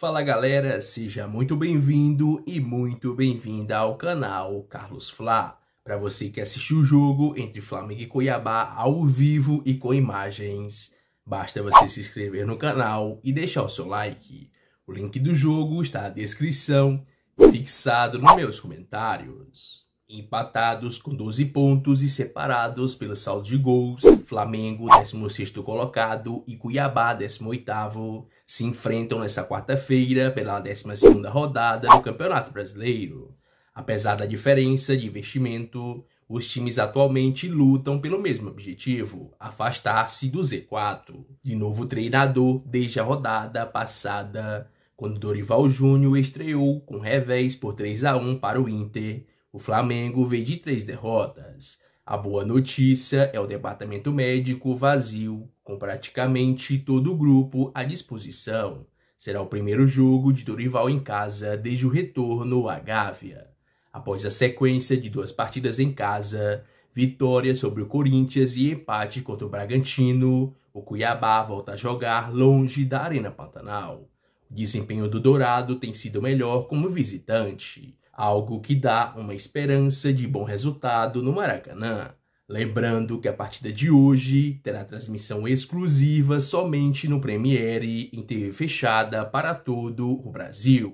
Fala galera, seja muito bem-vindo e muito bem-vinda ao canal Carlos Fla. Para você que assistiu o jogo entre Flamengo e Cuiabá ao vivo e com imagens, basta você se inscrever no canal e deixar o seu like. O link do jogo está na descrição, fixado nos meus comentários. Empatados com 12 pontos e separados pelo saldo de gols, Flamengo, 16º colocado, e Cuiabá, 18º, se enfrentam nesta quarta-feira pela 12ª rodada do Campeonato Brasileiro. Apesar da diferença de investimento, os times atualmente lutam pelo mesmo objetivo, afastar-se do Z4. De novo treinador desde a rodada passada, quando Dorival Júnior estreou com revés por 3 a 1 para o Inter, o Flamengo veio de três derrotas. A boa notícia é o departamento médico vazio, com praticamente todo o grupo à disposição. Será o primeiro jogo de Dorival em casa desde o retorno à Gávea. Após a sequência de duas partidas em casa, vitória sobre o Corinthians e empate contra o Bragantino, o Cuiabá volta a jogar longe da Arena Pantanal desempenho do Dourado tem sido melhor como visitante, algo que dá uma esperança de bom resultado no Maracanã. Lembrando que a partida de hoje terá transmissão exclusiva somente no Premiere em TV fechada para todo o Brasil.